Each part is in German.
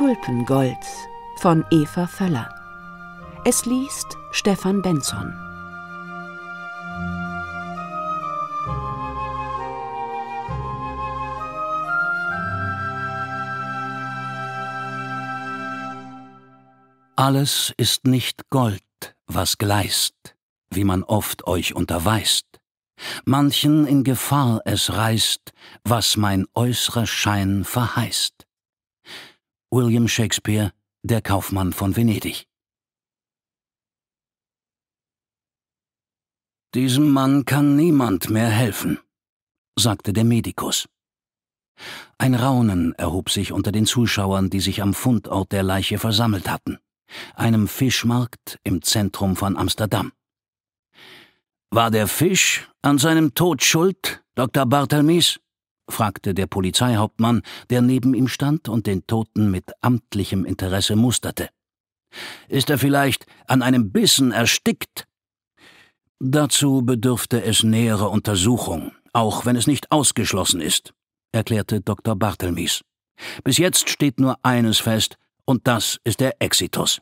Tulpengold von Eva Völler. Es liest Stefan Benson. Alles ist nicht Gold, was gleist, wie man oft euch unterweist. Manchen in Gefahr es reißt, was mein äußerer Schein verheißt. William Shakespeare, der Kaufmann von Venedig. Diesem Mann kann niemand mehr helfen, sagte der Medikus. Ein Raunen erhob sich unter den Zuschauern, die sich am Fundort der Leiche versammelt hatten, einem Fischmarkt im Zentrum von Amsterdam. War der Fisch an seinem Tod schuld, Dr. Barthelmies? fragte der Polizeihauptmann, der neben ihm stand und den Toten mit amtlichem Interesse musterte. Ist er vielleicht an einem Bissen erstickt? Dazu bedürfte es näherer Untersuchung, auch wenn es nicht ausgeschlossen ist, erklärte Dr. Bartelmies. Bis jetzt steht nur eines fest, und das ist der Exitus.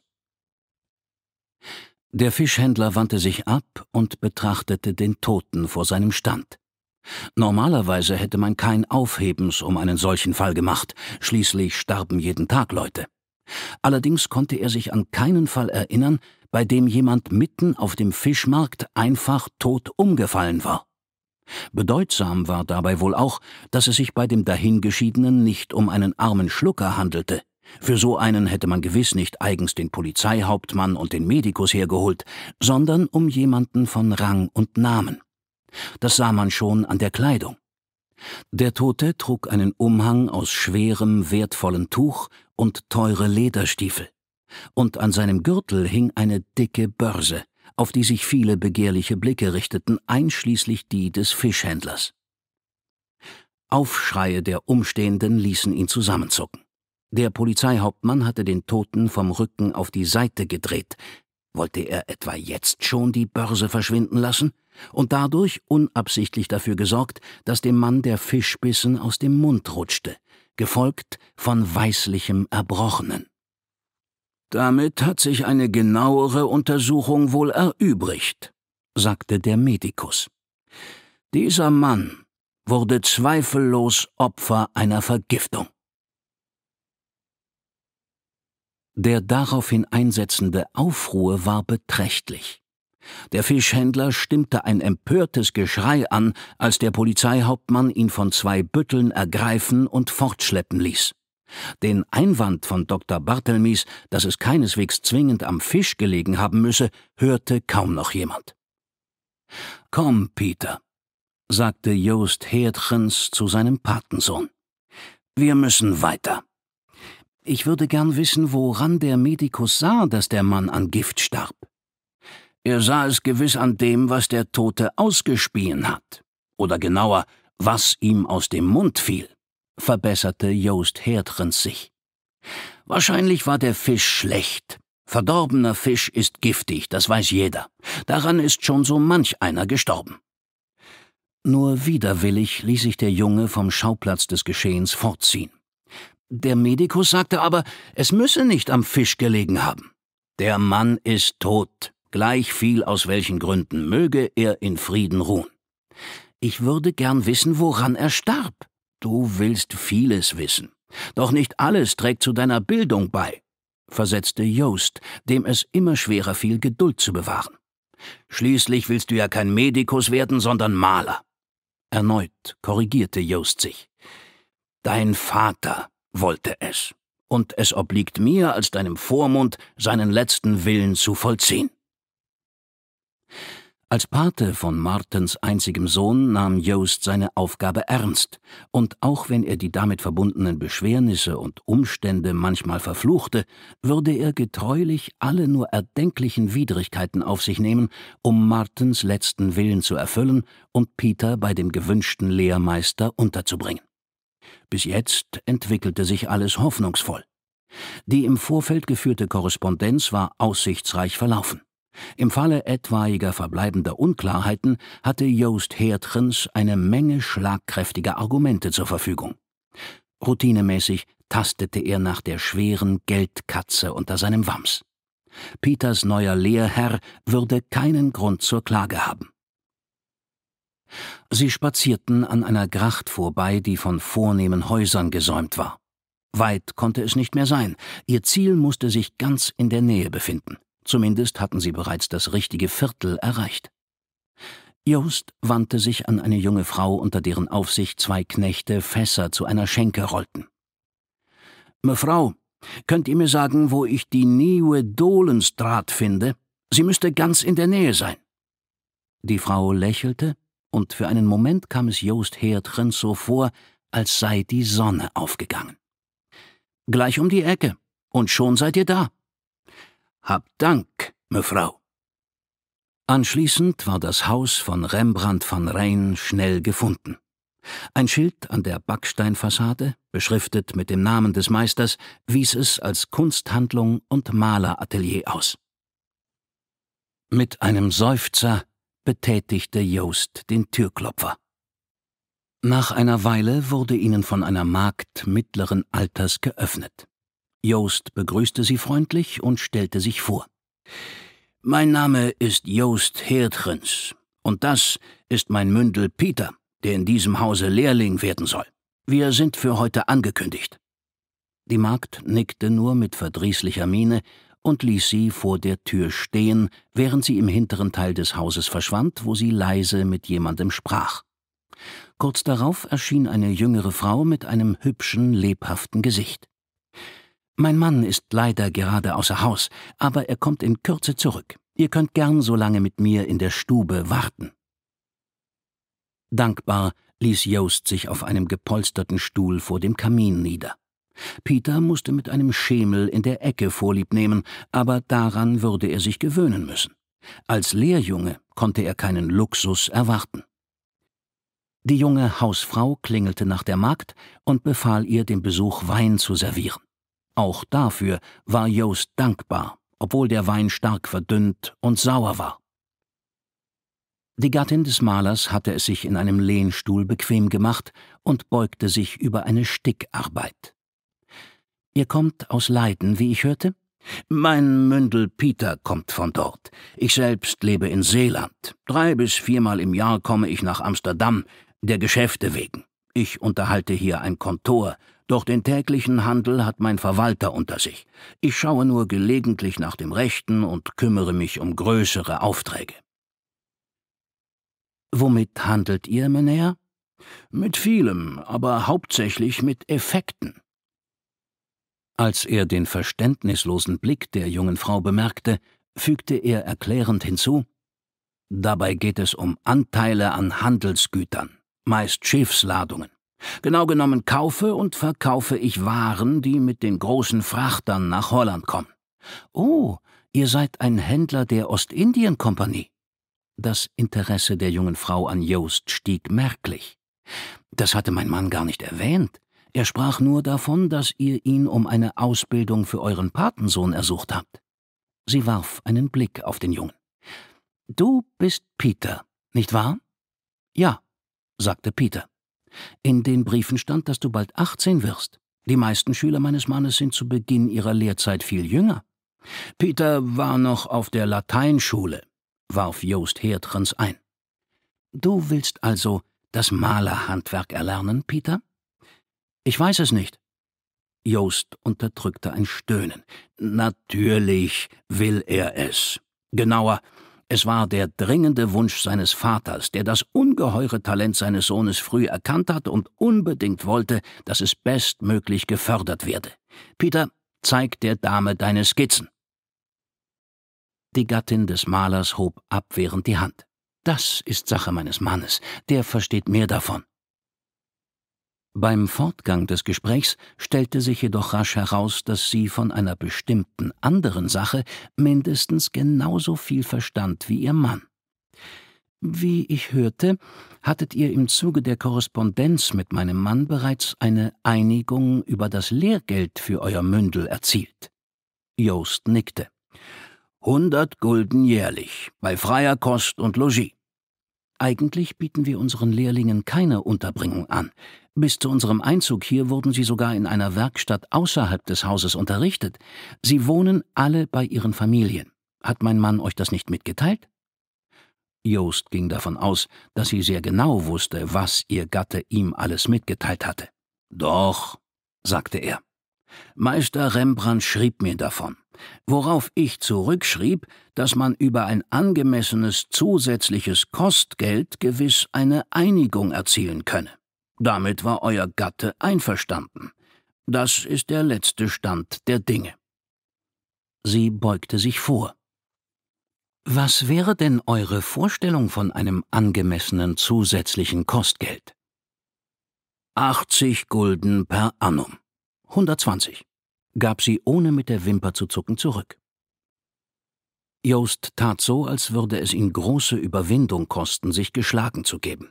Der Fischhändler wandte sich ab und betrachtete den Toten vor seinem Stand. Normalerweise hätte man kein Aufhebens um einen solchen Fall gemacht, schließlich starben jeden Tag Leute. Allerdings konnte er sich an keinen Fall erinnern, bei dem jemand mitten auf dem Fischmarkt einfach tot umgefallen war. Bedeutsam war dabei wohl auch, dass es sich bei dem Dahingeschiedenen nicht um einen armen Schlucker handelte. Für so einen hätte man gewiss nicht eigens den Polizeihauptmann und den Medikus hergeholt, sondern um jemanden von Rang und Namen. Das sah man schon an der Kleidung. Der Tote trug einen Umhang aus schwerem, wertvollen Tuch und teure Lederstiefel. Und an seinem Gürtel hing eine dicke Börse, auf die sich viele begehrliche Blicke richteten, einschließlich die des Fischhändlers. Aufschreie der Umstehenden ließen ihn zusammenzucken. Der Polizeihauptmann hatte den Toten vom Rücken auf die Seite gedreht. Wollte er etwa jetzt schon die Börse verschwinden lassen? und dadurch unabsichtlich dafür gesorgt, dass dem Mann der Fischbissen aus dem Mund rutschte, gefolgt von weißlichem Erbrochenen. Damit hat sich eine genauere Untersuchung wohl erübrigt, sagte der Medikus. Dieser Mann wurde zweifellos Opfer einer Vergiftung. Der daraufhin einsetzende Aufruhr war beträchtlich. Der Fischhändler stimmte ein empörtes Geschrei an, als der Polizeihauptmann ihn von zwei Bütteln ergreifen und fortschleppen ließ. Den Einwand von Dr. Bartelmies, dass es keineswegs zwingend am Fisch gelegen haben müsse, hörte kaum noch jemand. Komm, Peter, sagte Joost Herdgens zu seinem Patensohn. Wir müssen weiter. Ich würde gern wissen, woran der Medikus sah, dass der Mann an Gift starb. Er sah es gewiss an dem, was der Tote ausgespien hat. Oder genauer, was ihm aus dem Mund fiel, verbesserte Joost Herdrens sich. Wahrscheinlich war der Fisch schlecht. Verdorbener Fisch ist giftig, das weiß jeder. Daran ist schon so manch einer gestorben. Nur widerwillig ließ sich der Junge vom Schauplatz des Geschehens fortziehen. Der Medikus sagte aber, es müsse nicht am Fisch gelegen haben. Der Mann ist tot, gleich viel aus welchen Gründen möge er in Frieden ruhen. Ich würde gern wissen, woran er starb. Du willst vieles wissen. Doch nicht alles trägt zu deiner Bildung bei, versetzte Joost, dem es immer schwerer fiel, Geduld zu bewahren. Schließlich willst du ja kein Medikus werden, sondern Maler. Erneut korrigierte Joost sich. Dein Vater wollte es, und es obliegt mir als deinem Vormund, seinen letzten Willen zu vollziehen. Als Pate von Martens einzigem Sohn nahm Joost seine Aufgabe ernst, und auch wenn er die damit verbundenen Beschwernisse und Umstände manchmal verfluchte, würde er getreulich alle nur erdenklichen Widrigkeiten auf sich nehmen, um Martens letzten Willen zu erfüllen und Peter bei dem gewünschten Lehrmeister unterzubringen. Bis jetzt entwickelte sich alles hoffnungsvoll. Die im Vorfeld geführte Korrespondenz war aussichtsreich verlaufen. Im Falle etwaiger verbleibender Unklarheiten hatte Joost Heertrens eine Menge schlagkräftiger Argumente zur Verfügung. Routinemäßig tastete er nach der schweren Geldkatze unter seinem Wams. Peters neuer Lehrherr würde keinen Grund zur Klage haben. Sie spazierten an einer Gracht vorbei, die von vornehmen Häusern gesäumt war. Weit konnte es nicht mehr sein, ihr Ziel musste sich ganz in der Nähe befinden. Zumindest hatten sie bereits das richtige Viertel erreicht. Joost wandte sich an eine junge Frau, unter deren Aufsicht zwei Knechte Fässer zu einer Schenke rollten. Mefrau, könnt ihr mir sagen, wo ich die Nieuwe Dolenstraat finde? Sie müsste ganz in der Nähe sein. Die Frau lächelte, und für einen Moment kam es Joost Heertrens so vor, als sei die Sonne aufgegangen. Gleich um die Ecke, und schon seid ihr da. Hab Dank, Mefrau. Anschließend war das Haus von Rembrandt von Rhein schnell gefunden. Ein Schild an der Backsteinfassade, beschriftet mit dem Namen des Meisters, wies es als Kunsthandlung und Maleratelier aus. Mit einem Seufzer betätigte Joost den Türklopfer. Nach einer Weile wurde ihnen von einer Magd mittleren Alters geöffnet. Joost begrüßte sie freundlich und stellte sich vor. Mein Name ist Joost Heerdgens und das ist mein Mündel Peter, der in diesem Hause Lehrling werden soll. Wir sind für heute angekündigt. Die Magd nickte nur mit verdrießlicher Miene und ließ sie vor der Tür stehen, während sie im hinteren Teil des Hauses verschwand, wo sie leise mit jemandem sprach. Kurz darauf erschien eine jüngere Frau mit einem hübschen, lebhaften Gesicht. Mein Mann ist leider gerade außer Haus, aber er kommt in Kürze zurück. Ihr könnt gern so lange mit mir in der Stube warten. Dankbar ließ Joost sich auf einem gepolsterten Stuhl vor dem Kamin nieder. Peter musste mit einem Schemel in der Ecke Vorlieb nehmen, aber daran würde er sich gewöhnen müssen. Als Lehrjunge konnte er keinen Luxus erwarten. Die junge Hausfrau klingelte nach der Magd und befahl ihr, dem Besuch Wein zu servieren. Auch dafür war Joost dankbar, obwohl der Wein stark verdünnt und sauer war. Die Gattin des Malers hatte es sich in einem Lehnstuhl bequem gemacht und beugte sich über eine Stickarbeit. Ihr kommt aus Leiden, wie ich hörte? Mein Mündel Peter kommt von dort. Ich selbst lebe in Seeland. Drei bis viermal im Jahr komme ich nach Amsterdam, der Geschäfte wegen. Ich unterhalte hier ein Kontor doch den täglichen Handel hat mein Verwalter unter sich. Ich schaue nur gelegentlich nach dem Rechten und kümmere mich um größere Aufträge. Womit handelt ihr, Menair? Mit vielem, aber hauptsächlich mit Effekten. Als er den verständnislosen Blick der jungen Frau bemerkte, fügte er erklärend hinzu Dabei geht es um Anteile an Handelsgütern, meist Schiffsladungen. Genau genommen kaufe und verkaufe ich Waren, die mit den großen Frachtern nach Holland kommen. Oh, ihr seid ein Händler der Ostindien-Kompanie. Das Interesse der jungen Frau an Joost stieg merklich. Das hatte mein Mann gar nicht erwähnt. Er sprach nur davon, dass ihr ihn um eine Ausbildung für euren Patensohn ersucht habt. Sie warf einen Blick auf den Jungen. Du bist Peter, nicht wahr? Ja, sagte Peter. In den Briefen stand, dass du bald 18 wirst. Die meisten Schüler meines Mannes sind zu Beginn ihrer Lehrzeit viel jünger. Peter war noch auf der Lateinschule, warf Joost Hertrans ein. Du willst also das Malerhandwerk erlernen, Peter? Ich weiß es nicht. Joost unterdrückte ein Stöhnen. Natürlich will er es. Genauer, es war der dringende Wunsch seines Vaters, der das ungeheure Talent seines Sohnes früh erkannt hat und unbedingt wollte, dass es bestmöglich gefördert werde. Peter, zeig der Dame deine Skizzen. Die Gattin des Malers hob abwehrend die Hand. Das ist Sache meines Mannes, der versteht mehr davon. Beim Fortgang des Gesprächs stellte sich jedoch rasch heraus, dass sie von einer bestimmten anderen Sache mindestens genauso viel verstand wie ihr Mann. Wie ich hörte, hattet ihr im Zuge der Korrespondenz mit meinem Mann bereits eine Einigung über das Lehrgeld für euer Mündel erzielt. Joost nickte. Hundert Gulden jährlich, bei freier Kost und Logis. Eigentlich bieten wir unseren Lehrlingen keine Unterbringung an. Bis zu unserem Einzug hier wurden sie sogar in einer Werkstatt außerhalb des Hauses unterrichtet. Sie wohnen alle bei ihren Familien. Hat mein Mann euch das nicht mitgeteilt? Joost ging davon aus, dass sie sehr genau wusste, was ihr Gatte ihm alles mitgeteilt hatte. Doch, sagte er. Meister Rembrandt schrieb mir davon, worauf ich zurückschrieb, dass man über ein angemessenes zusätzliches Kostgeld gewiss eine Einigung erzielen könne. Damit war euer Gatte einverstanden. Das ist der letzte Stand der Dinge. Sie beugte sich vor. Was wäre denn eure Vorstellung von einem angemessenen zusätzlichen Kostgeld? 80 Gulden per annum. 120. gab sie ohne mit der Wimper zu zucken zurück. Joost tat so, als würde es ihn große Überwindung kosten, sich geschlagen zu geben.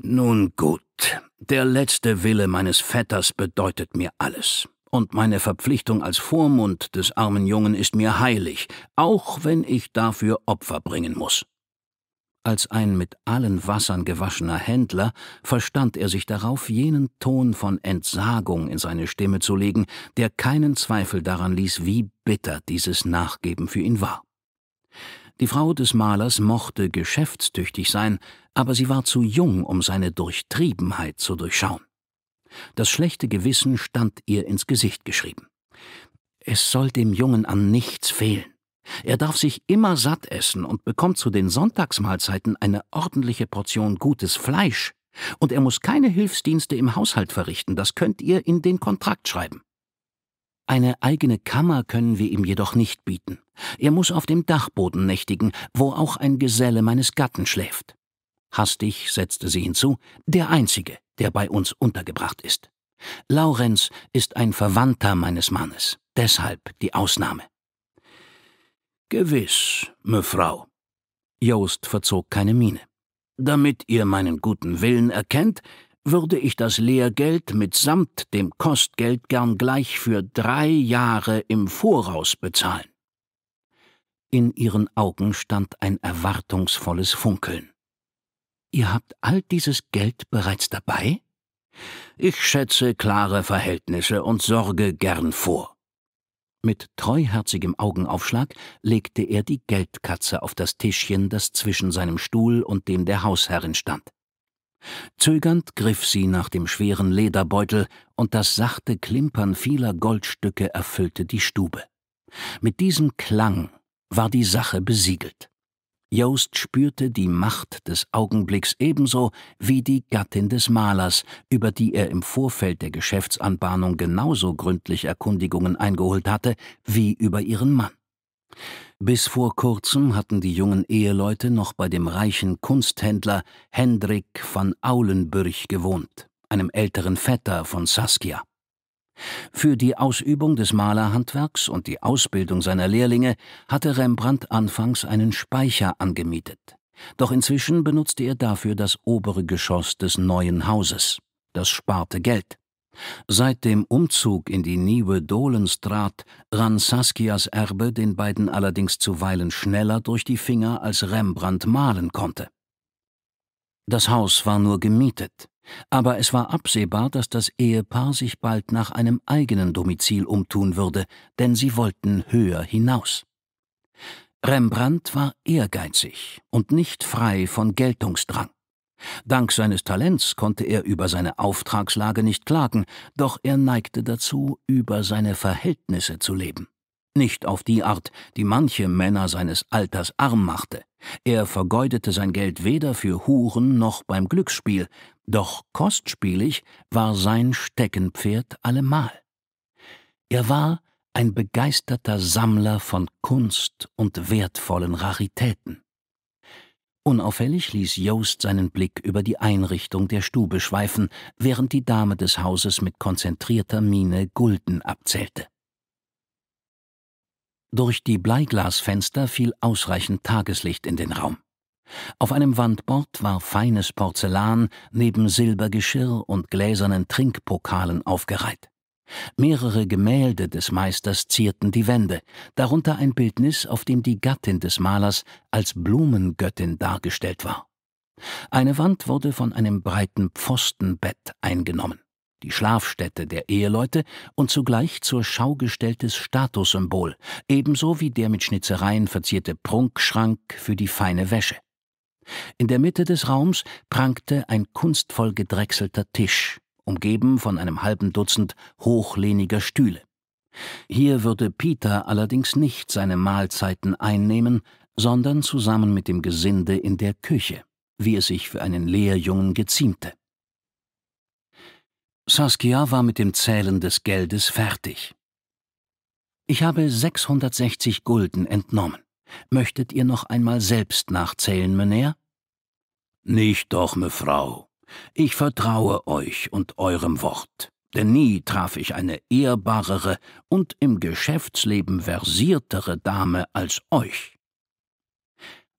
Nun gut, der letzte Wille meines Vetters bedeutet mir alles. Und meine Verpflichtung als Vormund des armen Jungen ist mir heilig, auch wenn ich dafür Opfer bringen muss. Als ein mit allen Wassern gewaschener Händler verstand er sich darauf, jenen Ton von Entsagung in seine Stimme zu legen, der keinen Zweifel daran ließ, wie bitter dieses Nachgeben für ihn war. Die Frau des Malers mochte geschäftstüchtig sein, aber sie war zu jung, um seine Durchtriebenheit zu durchschauen. Das schlechte Gewissen stand ihr ins Gesicht geschrieben. Es soll dem Jungen an nichts fehlen. Er darf sich immer satt essen und bekommt zu den Sonntagsmahlzeiten eine ordentliche Portion gutes Fleisch. Und er muss keine Hilfsdienste im Haushalt verrichten, das könnt ihr in den Kontrakt schreiben. Eine eigene Kammer können wir ihm jedoch nicht bieten. Er muss auf dem Dachboden nächtigen, wo auch ein Geselle meines Gatten schläft. Hastig setzte sie hinzu, der einzige, der bei uns untergebracht ist. Laurenz ist ein Verwandter meines Mannes, deshalb die Ausnahme. Gewiss, Mefrau. Joost verzog keine Miene. Damit ihr meinen guten Willen erkennt, würde ich das Lehrgeld mitsamt dem Kostgeld gern gleich für drei Jahre im Voraus bezahlen. In ihren Augen stand ein erwartungsvolles Funkeln. Ihr habt all dieses Geld bereits dabei? Ich schätze klare Verhältnisse und sorge gern vor. Mit treuherzigem Augenaufschlag legte er die Geldkatze auf das Tischchen, das zwischen seinem Stuhl und dem der Hausherrin stand. Zögernd griff sie nach dem schweren Lederbeutel, und das sachte Klimpern vieler Goldstücke erfüllte die Stube. Mit diesem Klang war die Sache besiegelt. Joost spürte die Macht des Augenblicks ebenso wie die Gattin des Malers, über die er im Vorfeld der Geschäftsanbahnung genauso gründlich Erkundigungen eingeholt hatte wie über ihren Mann. Bis vor kurzem hatten die jungen Eheleute noch bei dem reichen Kunsthändler Hendrik van Aulenbürch gewohnt, einem älteren Vetter von Saskia. Für die Ausübung des Malerhandwerks und die Ausbildung seiner Lehrlinge hatte Rembrandt anfangs einen Speicher angemietet. Doch inzwischen benutzte er dafür das obere Geschoss des neuen Hauses. Das sparte Geld. Seit dem Umzug in die Nieuwe Dolenstraat rann Saskias Erbe den beiden allerdings zuweilen schneller durch die Finger, als Rembrandt malen konnte. Das Haus war nur gemietet, aber es war absehbar, dass das Ehepaar sich bald nach einem eigenen Domizil umtun würde, denn sie wollten höher hinaus. Rembrandt war ehrgeizig und nicht frei von Geltungsdrang. Dank seines Talents konnte er über seine Auftragslage nicht klagen, doch er neigte dazu, über seine Verhältnisse zu leben. Nicht auf die Art, die manche Männer seines Alters arm machte. Er vergeudete sein Geld weder für Huren noch beim Glücksspiel, doch kostspielig war sein Steckenpferd allemal. Er war ein begeisterter Sammler von Kunst und wertvollen Raritäten. Unauffällig ließ Joost seinen Blick über die Einrichtung der Stube schweifen, während die Dame des Hauses mit konzentrierter Miene Gulden abzählte. Durch die Bleiglasfenster fiel ausreichend Tageslicht in den Raum. Auf einem Wandbord war feines Porzellan neben Silbergeschirr und gläsernen Trinkpokalen aufgereiht. Mehrere Gemälde des Meisters zierten die Wände, darunter ein Bildnis, auf dem die Gattin des Malers als Blumengöttin dargestellt war. Eine Wand wurde von einem breiten Pfostenbett eingenommen, die Schlafstätte der Eheleute und zugleich zur Schau gestelltes Statussymbol, ebenso wie der mit Schnitzereien verzierte Prunkschrank für die feine Wäsche. In der Mitte des Raums prangte ein kunstvoll gedrechselter Tisch, umgeben von einem halben Dutzend hochlehniger Stühle. Hier würde Peter allerdings nicht seine Mahlzeiten einnehmen, sondern zusammen mit dem Gesinde in der Küche, wie es sich für einen Lehrjungen geziemte. Saskia war mit dem Zählen des Geldes fertig. Ich habe 660 Gulden entnommen. Möchtet ihr noch einmal selbst nachzählen, Mynheer? Nicht doch, Mefrau, ich vertraue euch und eurem Wort, denn nie traf ich eine ehrbarere und im Geschäftsleben versiertere Dame als euch.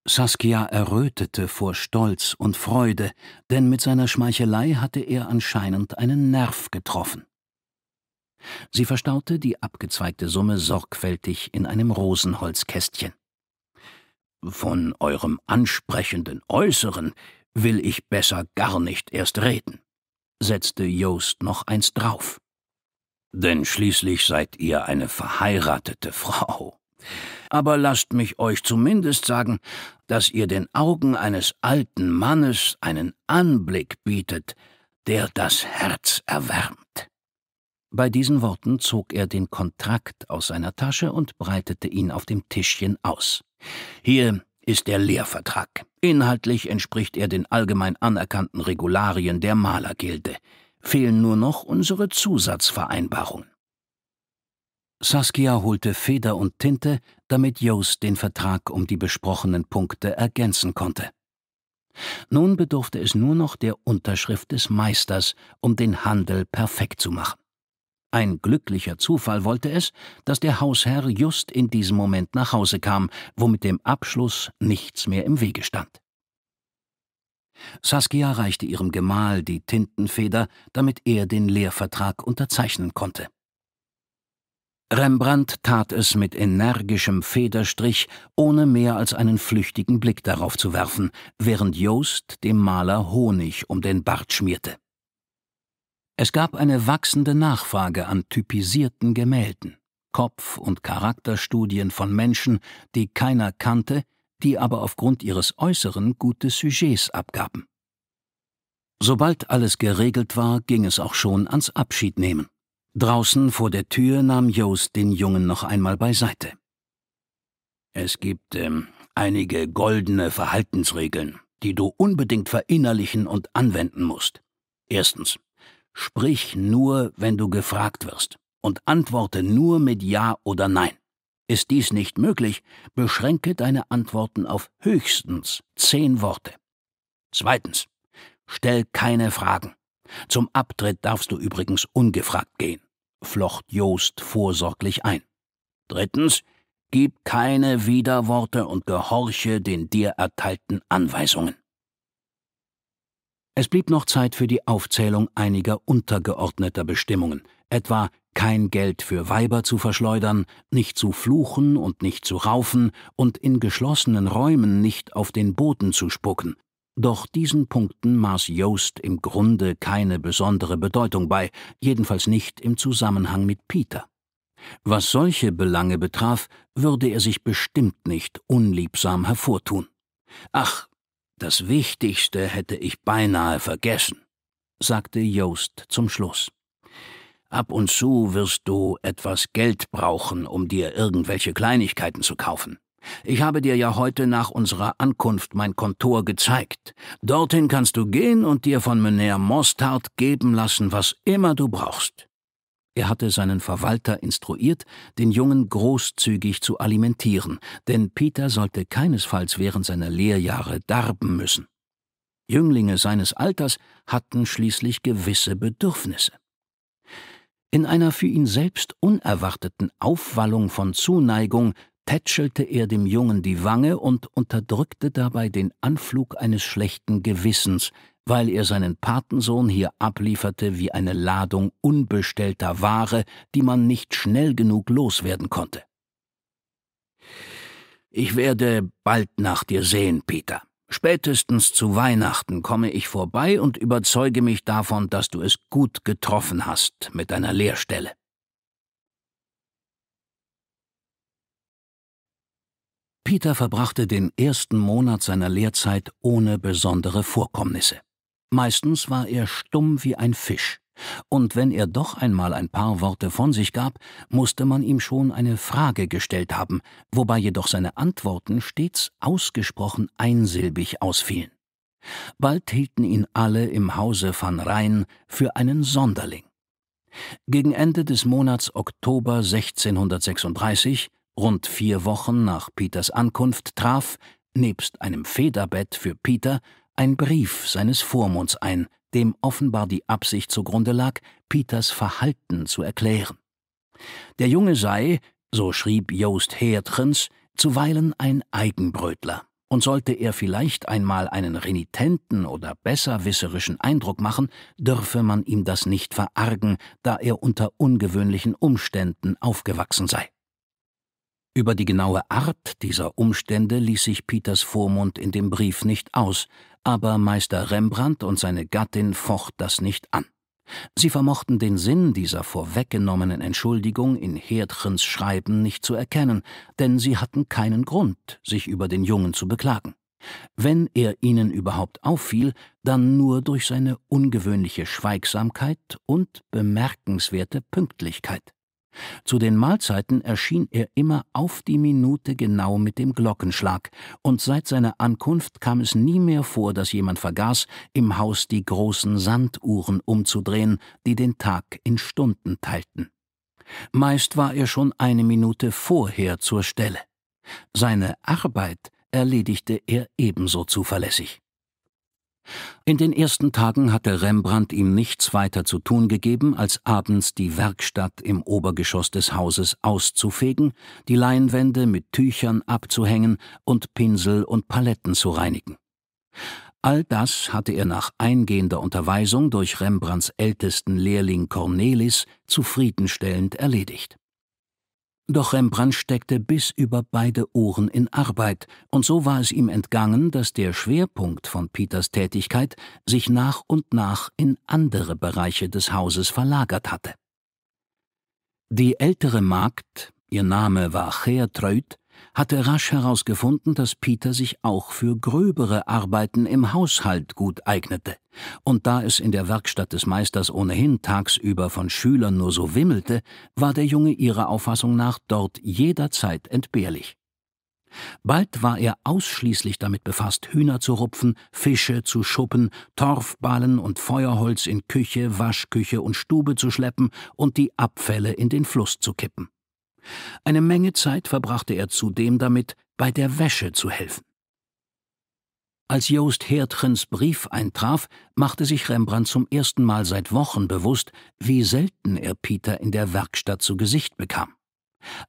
Saskia errötete vor Stolz und Freude, denn mit seiner Schmeichelei hatte er anscheinend einen Nerv getroffen. Sie verstaute die abgezweigte Summe sorgfältig in einem Rosenholzkästchen. Von eurem ansprechenden Äußeren will ich besser gar nicht erst reden, setzte Joost noch eins drauf. Denn schließlich seid ihr eine verheiratete Frau. Aber lasst mich euch zumindest sagen, dass ihr den Augen eines alten Mannes einen Anblick bietet, der das Herz erwärmt. Bei diesen Worten zog er den Kontrakt aus seiner Tasche und breitete ihn auf dem Tischchen aus. Hier ist der Lehrvertrag. Inhaltlich entspricht er den allgemein anerkannten Regularien der Malergilde. Fehlen nur noch unsere Zusatzvereinbarungen. Saskia holte Feder und Tinte, damit Joost den Vertrag um die besprochenen Punkte ergänzen konnte. Nun bedurfte es nur noch der Unterschrift des Meisters, um den Handel perfekt zu machen. Ein glücklicher Zufall wollte es, dass der Hausherr just in diesem Moment nach Hause kam, womit dem Abschluss nichts mehr im Wege stand. Saskia reichte ihrem Gemahl die Tintenfeder, damit er den Lehrvertrag unterzeichnen konnte. Rembrandt tat es mit energischem Federstrich, ohne mehr als einen flüchtigen Blick darauf zu werfen, während Joost dem Maler Honig um den Bart schmierte. Es gab eine wachsende Nachfrage an typisierten Gemälden, Kopf- und Charakterstudien von Menschen, die keiner kannte, die aber aufgrund ihres Äußeren gute Sujets abgaben. Sobald alles geregelt war, ging es auch schon ans Abschiednehmen. Draußen vor der Tür nahm Joost den Jungen noch einmal beiseite. Es gibt ähm, einige goldene Verhaltensregeln, die du unbedingt verinnerlichen und anwenden musst. Erstens, Sprich nur, wenn du gefragt wirst und antworte nur mit Ja oder Nein. Ist dies nicht möglich, beschränke deine Antworten auf höchstens zehn Worte. Zweitens, stell keine Fragen. Zum Abtritt darfst du übrigens ungefragt gehen, flocht Jost vorsorglich ein. Drittens, gib keine Widerworte und gehorche den dir erteilten Anweisungen. Es blieb noch Zeit für die Aufzählung einiger untergeordneter Bestimmungen, etwa kein Geld für Weiber zu verschleudern, nicht zu fluchen und nicht zu raufen und in geschlossenen Räumen nicht auf den Boden zu spucken. Doch diesen Punkten maß Joost im Grunde keine besondere Bedeutung bei, jedenfalls nicht im Zusammenhang mit Peter. Was solche Belange betraf, würde er sich bestimmt nicht unliebsam hervortun. Ach, das Wichtigste hätte ich beinahe vergessen, sagte Joost zum Schluss. Ab und zu wirst du etwas Geld brauchen, um dir irgendwelche Kleinigkeiten zu kaufen. Ich habe dir ja heute nach unserer Ankunft mein Kontor gezeigt. Dorthin kannst du gehen und dir von Meneer Mostard geben lassen, was immer du brauchst. Er hatte seinen Verwalter instruiert, den Jungen großzügig zu alimentieren, denn Peter sollte keinesfalls während seiner Lehrjahre darben müssen. Jünglinge seines Alters hatten schließlich gewisse Bedürfnisse. In einer für ihn selbst unerwarteten Aufwallung von Zuneigung tätschelte er dem Jungen die Wange und unterdrückte dabei den Anflug eines schlechten Gewissens, weil er seinen Patensohn hier ablieferte wie eine Ladung unbestellter Ware, die man nicht schnell genug loswerden konnte. Ich werde bald nach dir sehen, Peter. Spätestens zu Weihnachten komme ich vorbei und überzeuge mich davon, dass du es gut getroffen hast mit deiner Lehrstelle. Peter verbrachte den ersten Monat seiner Lehrzeit ohne besondere Vorkommnisse. Meistens war er stumm wie ein Fisch, und wenn er doch einmal ein paar Worte von sich gab, musste man ihm schon eine Frage gestellt haben, wobei jedoch seine Antworten stets ausgesprochen einsilbig ausfielen. Bald hielten ihn alle im Hause van Rhein für einen Sonderling. Gegen Ende des Monats Oktober 1636, rund vier Wochen nach Peters Ankunft, traf, nebst einem Federbett für Peter, ein Brief seines Vormunds ein, dem offenbar die Absicht zugrunde lag, Peters Verhalten zu erklären. Der Junge sei, so schrieb Joost Hertrens, zuweilen ein Eigenbrötler, und sollte er vielleicht einmal einen renitenten oder besserwisserischen Eindruck machen, dürfe man ihm das nicht verargen, da er unter ungewöhnlichen Umständen aufgewachsen sei. Über die genaue Art dieser Umstände ließ sich Peters Vormund in dem Brief nicht aus, aber Meister Rembrandt und seine Gattin focht das nicht an. Sie vermochten den Sinn dieser vorweggenommenen Entschuldigung in Hertrens Schreiben nicht zu erkennen, denn sie hatten keinen Grund, sich über den Jungen zu beklagen. Wenn er ihnen überhaupt auffiel, dann nur durch seine ungewöhnliche Schweigsamkeit und bemerkenswerte Pünktlichkeit. Zu den Mahlzeiten erschien er immer auf die Minute genau mit dem Glockenschlag, und seit seiner Ankunft kam es nie mehr vor, dass jemand vergaß, im Haus die großen Sanduhren umzudrehen, die den Tag in Stunden teilten. Meist war er schon eine Minute vorher zur Stelle. Seine Arbeit erledigte er ebenso zuverlässig. In den ersten Tagen hatte Rembrandt ihm nichts weiter zu tun gegeben, als abends die Werkstatt im Obergeschoss des Hauses auszufegen, die Leinwände mit Tüchern abzuhängen und Pinsel und Paletten zu reinigen. All das hatte er nach eingehender Unterweisung durch Rembrandts ältesten Lehrling Cornelis zufriedenstellend erledigt. Doch Rembrandt steckte bis über beide Ohren in Arbeit, und so war es ihm entgangen, dass der Schwerpunkt von Peters Tätigkeit sich nach und nach in andere Bereiche des Hauses verlagert hatte. Die ältere Magd, ihr Name war Geertruid, hatte rasch herausgefunden, dass Peter sich auch für gröbere Arbeiten im Haushalt gut eignete. Und da es in der Werkstatt des Meisters ohnehin tagsüber von Schülern nur so wimmelte, war der Junge ihrer Auffassung nach dort jederzeit entbehrlich. Bald war er ausschließlich damit befasst, Hühner zu rupfen, Fische zu schuppen, Torfballen und Feuerholz in Küche, Waschküche und Stube zu schleppen und die Abfälle in den Fluss zu kippen. Eine Menge Zeit verbrachte er zudem damit, bei der Wäsche zu helfen. Als Joost Hertrens Brief eintraf, machte sich Rembrandt zum ersten Mal seit Wochen bewusst, wie selten er Peter in der Werkstatt zu Gesicht bekam.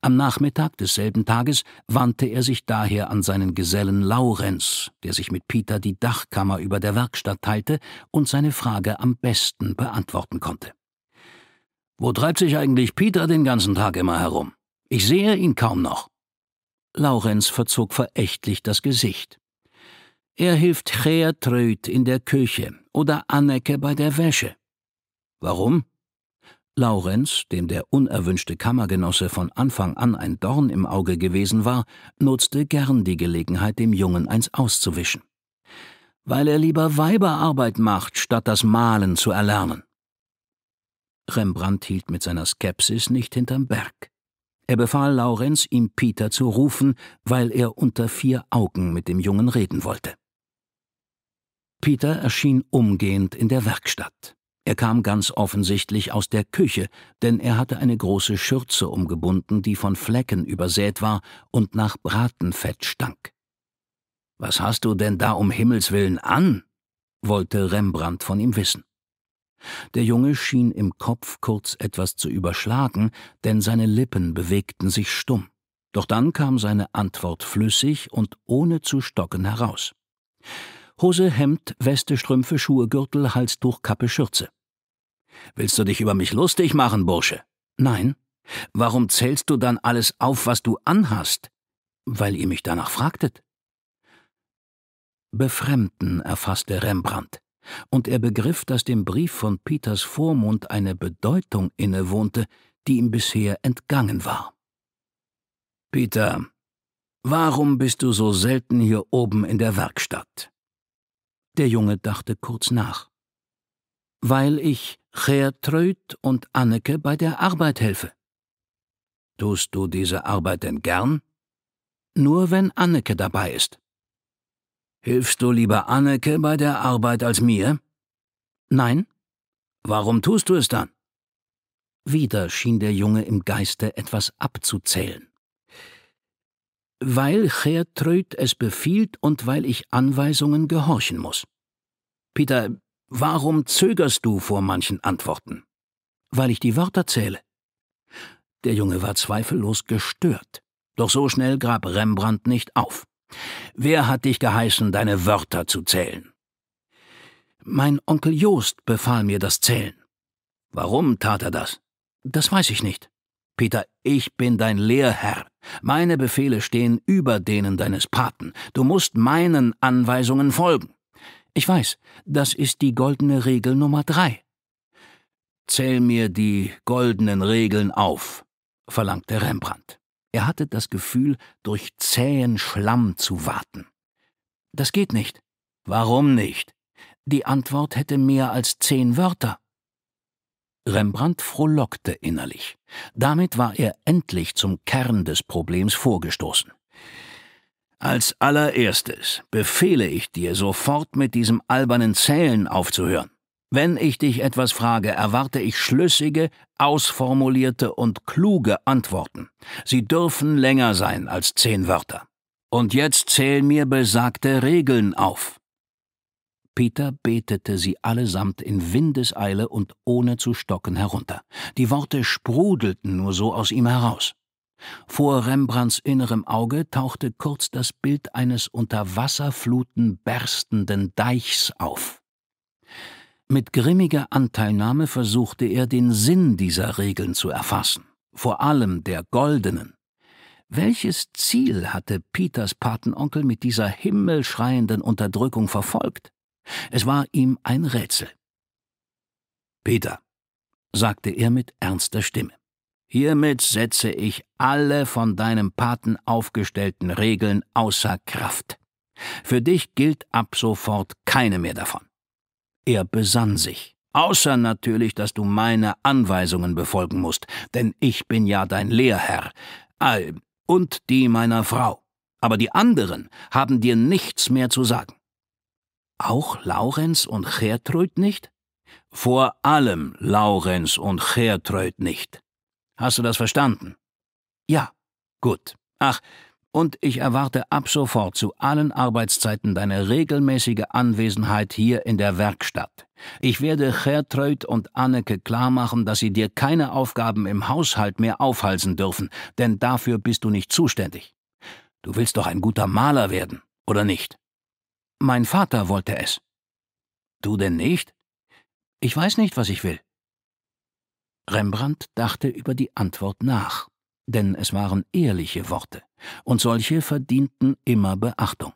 Am Nachmittag desselben Tages wandte er sich daher an seinen Gesellen Laurenz, der sich mit Peter die Dachkammer über der Werkstatt teilte und seine Frage am besten beantworten konnte. Wo treibt sich eigentlich Peter den ganzen Tag immer herum? Ich sehe ihn kaum noch. Laurenz verzog verächtlich das Gesicht. Er hilft Gertrud in der Küche oder Anneke bei der Wäsche. Warum? Laurenz, dem der unerwünschte Kammergenosse von Anfang an ein Dorn im Auge gewesen war, nutzte gern die Gelegenheit, dem Jungen eins auszuwischen. Weil er lieber Weiberarbeit macht, statt das Malen zu erlernen. Rembrandt hielt mit seiner Skepsis nicht hinterm Berg. Er befahl Laurenz, ihm Peter zu rufen, weil er unter vier Augen mit dem Jungen reden wollte. Peter erschien umgehend in der Werkstatt. Er kam ganz offensichtlich aus der Küche, denn er hatte eine große Schürze umgebunden, die von Flecken übersät war und nach Bratenfett stank. Was hast du denn da um Himmels willen an? wollte Rembrandt von ihm wissen. Der Junge schien im Kopf kurz etwas zu überschlagen, denn seine Lippen bewegten sich stumm. Doch dann kam seine Antwort flüssig und ohne zu stocken heraus. Hose, Hemd, Weste, Strümpfe, Schuhe, Gürtel, Halstuch, Kappe, Schürze. Willst du dich über mich lustig machen, Bursche? Nein. Warum zählst du dann alles auf, was du anhast? Weil ihr mich danach fragtet. Befremden erfasste Rembrandt und er begriff, dass dem Brief von Peters Vormund eine Bedeutung innewohnte, die ihm bisher entgangen war. Peter, warum bist du so selten hier oben in der Werkstatt? Der Junge dachte kurz nach. Weil ich Gertrud und Anneke bei der Arbeit helfe. Tust du diese Arbeit denn gern? Nur wenn Anneke dabei ist. Hilfst du lieber Anneke bei der Arbeit als mir? Nein. Warum tust du es dann? Wieder schien der Junge im Geiste etwas abzuzählen. Weil Gertrud es befiehlt und weil ich Anweisungen gehorchen muss. Peter, warum zögerst du vor manchen Antworten? Weil ich die Wörter zähle. Der Junge war zweifellos gestört, doch so schnell gab Rembrandt nicht auf. Wer hat dich geheißen, deine Wörter zu zählen? Mein Onkel Joost befahl mir das Zählen. Warum tat er das? Das weiß ich nicht. Peter, ich bin dein Lehrherr. Meine Befehle stehen über denen deines Paten. Du musst meinen Anweisungen folgen. Ich weiß, das ist die goldene Regel Nummer drei. Zähl mir die goldenen Regeln auf, verlangte Rembrandt. Er hatte das Gefühl, durch zähen Schlamm zu waten. Das geht nicht. Warum nicht? Die Antwort hätte mehr als zehn Wörter. Rembrandt frohlockte innerlich. Damit war er endlich zum Kern des Problems vorgestoßen. Als allererstes befehle ich dir, sofort mit diesem albernen Zählen aufzuhören. Wenn ich dich etwas frage, erwarte ich schlüssige, ausformulierte und kluge Antworten. Sie dürfen länger sein als zehn Wörter. Und jetzt zähl mir besagte Regeln auf. Peter betete sie allesamt in Windeseile und ohne zu stocken herunter. Die Worte sprudelten nur so aus ihm heraus. Vor Rembrandts innerem Auge tauchte kurz das Bild eines unter Wasserfluten berstenden Deichs auf. Mit grimmiger Anteilnahme versuchte er, den Sinn dieser Regeln zu erfassen, vor allem der goldenen. Welches Ziel hatte Peters Patenonkel mit dieser himmelschreienden Unterdrückung verfolgt? Es war ihm ein Rätsel. Peter, sagte er mit ernster Stimme, hiermit setze ich alle von deinem Paten aufgestellten Regeln außer Kraft. Für dich gilt ab sofort keine mehr davon. Er besann sich. Außer natürlich, dass du meine Anweisungen befolgen musst, denn ich bin ja dein Lehrherr, all und die meiner Frau. Aber die anderen haben dir nichts mehr zu sagen. Auch Laurenz und Gertrud nicht? Vor allem Laurenz und Gertrud nicht. Hast du das verstanden? Ja, gut. Ach, und ich erwarte ab sofort zu allen Arbeitszeiten deine regelmäßige Anwesenheit hier in der Werkstatt. Ich werde Gertrud und Anneke klarmachen, dass sie dir keine Aufgaben im Haushalt mehr aufhalsen dürfen, denn dafür bist du nicht zuständig. Du willst doch ein guter Maler werden, oder nicht? Mein Vater wollte es. Du denn nicht? Ich weiß nicht, was ich will. Rembrandt dachte über die Antwort nach, denn es waren ehrliche Worte und solche verdienten immer Beachtung.